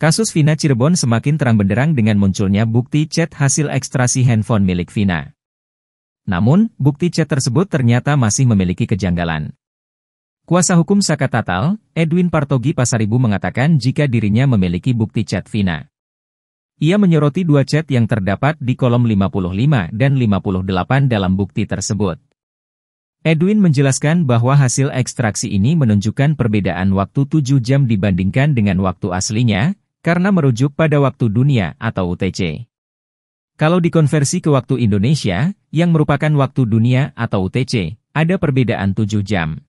Kasus Vina Cirebon semakin terang benderang dengan munculnya bukti chat hasil ekstrasi handphone milik Vina. Namun, bukti chat tersebut ternyata masih memiliki kejanggalan. Kuasa hukum Saka Tatal, Edwin Partogi Pasaribu mengatakan jika dirinya memiliki bukti chat Vina. Ia menyoroti dua chat yang terdapat di kolom 55 dan 58 dalam bukti tersebut. Edwin menjelaskan bahwa hasil ekstraksi ini menunjukkan perbedaan waktu 7 jam dibandingkan dengan waktu aslinya, karena merujuk pada waktu dunia atau UTC. Kalau dikonversi ke waktu Indonesia, yang merupakan waktu dunia atau UTC, ada perbedaan 7 jam.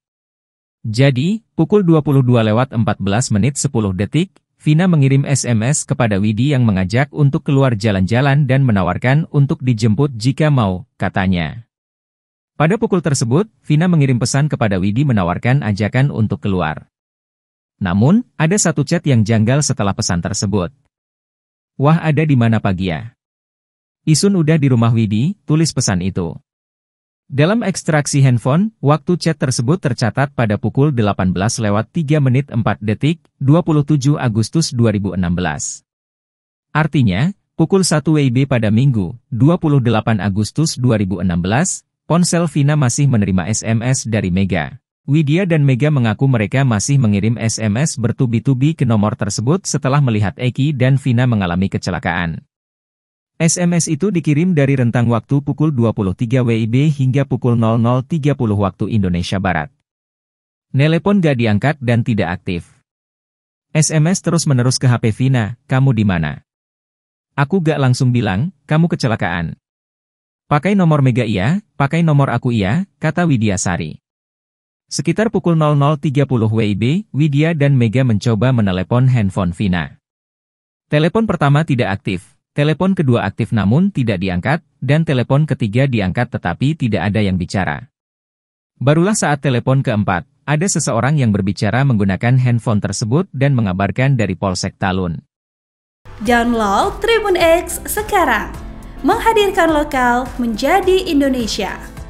Jadi, pukul 22 lewat 14 menit 10 detik, Vina mengirim SMS kepada Widi yang mengajak untuk keluar jalan-jalan dan menawarkan untuk dijemput jika mau, katanya. Pada pukul tersebut, Vina mengirim pesan kepada Widi menawarkan ajakan untuk keluar. Namun, ada satu chat yang janggal setelah pesan tersebut. Wah ada di mana pagi ya? Isun udah di rumah Widi, tulis pesan itu. Dalam ekstraksi handphone, waktu chat tersebut tercatat pada pukul 18 lewat 3 menit 4 detik, 27 Agustus 2016. Artinya, pukul 1 WIB pada Minggu, 28 Agustus 2016, ponsel Vina masih menerima SMS dari Mega. Widya dan Mega mengaku mereka masih mengirim SMS bertubi-tubi ke nomor tersebut setelah melihat Eki dan Vina mengalami kecelakaan. SMS itu dikirim dari rentang waktu pukul 23 WIB hingga pukul 00.30 waktu Indonesia Barat. Nelepon gak diangkat dan tidak aktif. SMS terus-menerus ke HP Vina, kamu di mana? Aku gak langsung bilang, kamu kecelakaan. Pakai nomor Mega iya, pakai nomor aku iya, kata Widya Sari. Sekitar pukul 00.30 WIB, Widya dan Mega mencoba menelepon handphone Vina. Telepon pertama tidak aktif, telepon kedua aktif namun tidak diangkat, dan telepon ketiga diangkat tetapi tidak ada yang bicara. Barulah saat telepon keempat, ada seseorang yang berbicara menggunakan handphone tersebut dan mengabarkan dari Polsek Talun. Download Tribun X sekarang, menghadirkan lokal menjadi Indonesia.